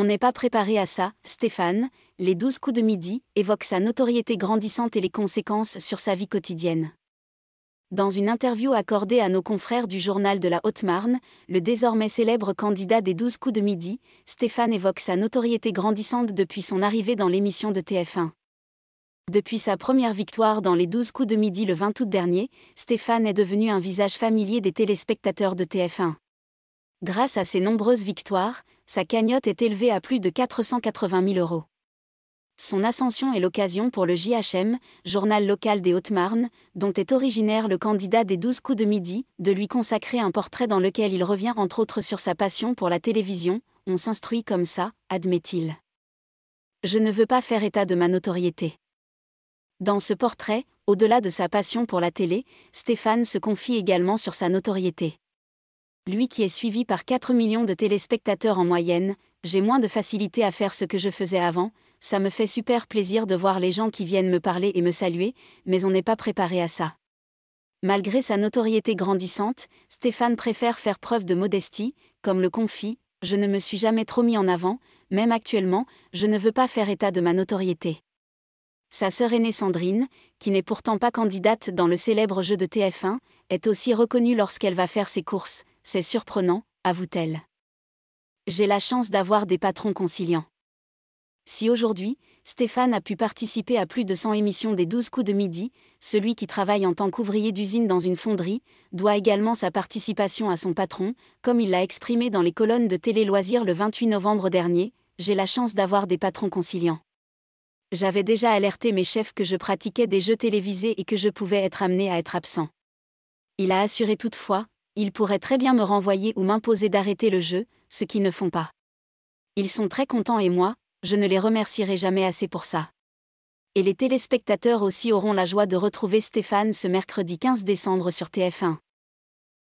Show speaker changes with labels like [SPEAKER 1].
[SPEAKER 1] On n'est pas préparé à ça, Stéphane, les douze coups de midi, évoque sa notoriété grandissante et les conséquences sur sa vie quotidienne. Dans une interview accordée à nos confrères du journal de la Haute-Marne, le désormais célèbre candidat des 12 coups de midi, Stéphane évoque sa notoriété grandissante depuis son arrivée dans l'émission de TF1. Depuis sa première victoire dans les 12 coups de midi le 20 août dernier, Stéphane est devenu un visage familier des téléspectateurs de TF1. Grâce à ses nombreuses victoires, sa cagnotte est élevée à plus de 480 000 euros. Son ascension est l'occasion pour le JHM, journal local des Hautes-Marne, dont est originaire le candidat des 12 coups de midi, de lui consacrer un portrait dans lequel il revient entre autres sur sa passion pour la télévision, on s'instruit comme ça, admet-il. Je ne veux pas faire état de ma notoriété. Dans ce portrait, au-delà de sa passion pour la télé, Stéphane se confie également sur sa notoriété lui qui est suivi par 4 millions de téléspectateurs en moyenne, j'ai moins de facilité à faire ce que je faisais avant, ça me fait super plaisir de voir les gens qui viennent me parler et me saluer, mais on n'est pas préparé à ça. Malgré sa notoriété grandissante, Stéphane préfère faire preuve de modestie, comme le confie, je ne me suis jamais trop mis en avant, même actuellement, je ne veux pas faire état de ma notoriété. Sa sœur aînée Sandrine, qui n'est pourtant pas candidate dans le célèbre jeu de TF1, est aussi reconnue lorsqu'elle va faire ses courses, c'est surprenant, avoue-t-elle. J'ai la chance d'avoir des patrons conciliants. Si aujourd'hui, Stéphane a pu participer à plus de 100 émissions des 12 coups de midi, celui qui travaille en tant qu'ouvrier d'usine dans une fonderie doit également sa participation à son patron, comme il l'a exprimé dans les colonnes de Télé Loisirs le 28 novembre dernier, j'ai la chance d'avoir des patrons conciliants. J'avais déjà alerté mes chefs que je pratiquais des jeux télévisés et que je pouvais être amené à être absent. Il a assuré toutefois ils pourraient très bien me renvoyer ou m'imposer d'arrêter le jeu, ce qu'ils ne font pas. Ils sont très contents et moi, je ne les remercierai jamais assez pour ça. Et les téléspectateurs aussi auront la joie de retrouver Stéphane ce mercredi 15 décembre sur TF1.